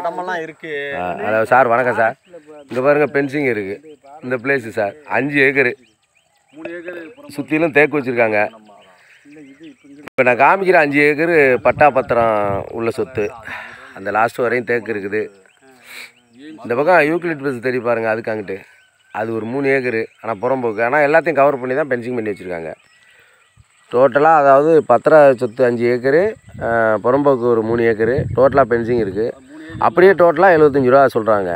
இடமெல்லாம் இருக்கு அதாவது சார் வணக்கம் சார் இங்கே பாருங்க பென்சிங் இருக்குது இந்த பிளேஸ் சார் அஞ்சு ஏக்கரு சுற்றிலும் தேக்கு வச்சுருக்காங்க இப்போ நான் காமிக்கிற அஞ்சு ஏக்கரு பட்டா பத்திரம் உள்ள சொத்து அந்த லாஸ்ட் வரையும் தேக்கு இருக்குது இந்த பக்கம் யூக்லிட் பஸ் தெரிய பாருங்கள் அதுக்கு அங்கிட்டு அது ஒரு மூணு ஏக்கரு ஆனால் புறம்போக்கு ஆனால் எல்லாத்தையும் கவர் பண்ணி தான் பென்சிங் பண்ணி வச்சுருக்காங்க டோட்டலாக அதாவது பத்திர சொத்து அஞ்சு ஏக்கரு புறம்போக்கு ஒரு மூணு ஏக்கரு டோட்டலாக பென்சிங் இருக்குது அப்படியே டோட்டலாக எழுபத்தஞ்சி ரூபா சொல்கிறாங்க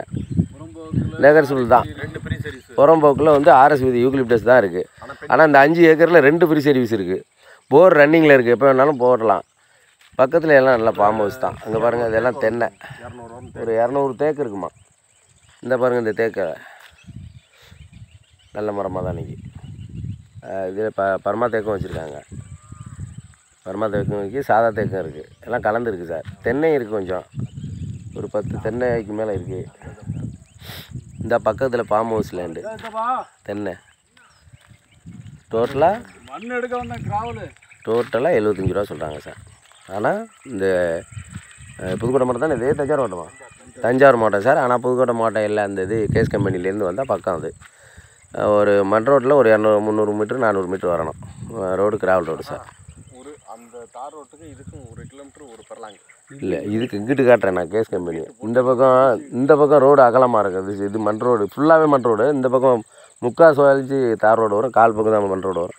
நெகர்சூல் தான் புறம்போக்கில் வந்து ஆர்எஸ் வித் யூக்லிப்டஸ் தான் இருக்குது ஆனால் இந்த அஞ்சு ஏக்கரில் ரெண்டு ஃப்ரீ சர்வீஸ் இருக்குது போர் ரன்னிங்கில் இருக்குது எப்போ வேணாலும் போடலாம் பக்கத்தில் எல்லாம் நல்லா ஃபார்ம் ஹவுஸ் தான் அங்கே பாருங்கள் இதெல்லாம் தென்னை ஒரு இரநூறு தேக்கு இருக்குமா இந்த பாருங்கள் இந்த தேக்கை நல்ல மரமாக தான் இன்றைக்கி இதில் ப பர்மா தேக்கம் வச்சுருக்காங்க பர்மா தேக்கம் இருக்குது சாதா தேக்கம் இருக்குது எல்லாம் கலந்துருக்கு சார் தென்னை இருக்குது கொஞ்சம் ஒரு பத்து தென்னைக்கு மேலே இருக்குது இந்த பக்கத்தில் ஃபார்ம் ஹவுஸ் லேண்டு தென்னை டோட்டலாக மண் எடுக்க வந்த டோட்டலாக எழுபத்தஞ்சி ரூபா சொல்கிறாங்க சார் ஆனால் இந்த புதுக்கோட்டை மாவட்டம் தானே இது தஞ்சாவூர் மாவட்டம் தஞ்சாவூர் மாவட்டம் சார் ஆனால் புதுக்கோட்டை மாவட்டம் இல்லை அந்த இது கேஸ் கம்பெனிலேருந்து வந்தால் பக்கம் அது ஒரு மண் ரோட்டில் ஒரு இரநூறு முந்நூறு மீட்ரு நானூறு மீட்ரு வரணும் ரோடு கிராவல் ரோடு சார் ஒரு அந்த தார் ரோட்டுக்கு இதுக்கும் ஒரு கிலோமீட்டர் ஒரு பரலாங்க இல்லை இதுக்கு இங்கிட்டு காட்டுறேன் நான் கேஸ் கம்பெனி இந்த பக்கம் இந்த பக்கம் ரோடு அகலமாக இருக்குது இது மண் ரோடு ஃபுல்லாகவே மண் ரோடு இந்த பக்கம் முக்கால் சுழலிச்சு தார் ரோடு வரும் கால் பக்கம் தான் மண் ரோடு வரும்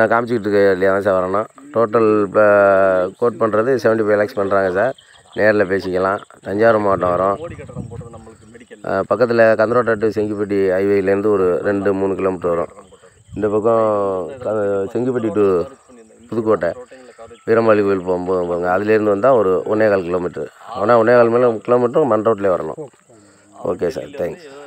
நான் காமிச்சிக்கிட்டு இருக்க இல்லையா தான் சார் வரணும் டோட்டல் இப்போ கோட் பண்ணுறது செவன்ட்டி ஃபைவ் லேக்ஸ் பண்ணுறாங்க சார் நேரில் பேசிக்கலாம் தஞ்சாவூர் மாவட்டம் வரும் பக்கத்தில் கந்தரோட்டா டு செங்கிப்பட்டி ஹைவேலேருந்து ஒரு ரெண்டு மூணு கிலோமீட்டர் வரும் இந்த பக்கம் செங்கிப்பட்டி டு புதுக்கோட்டை வீரமாளி கோயில் போகும்போது போங்க அதுலேருந்து வந்தால் ஒரு ஒன்றே கால் கிலோமீட்டர் ஆனால் ஒன்றே கால் மேலே கிலோமீட்டரும் மண் ரோட்லேயே வரணும் ஓகே சார் தேங்க்ஸ்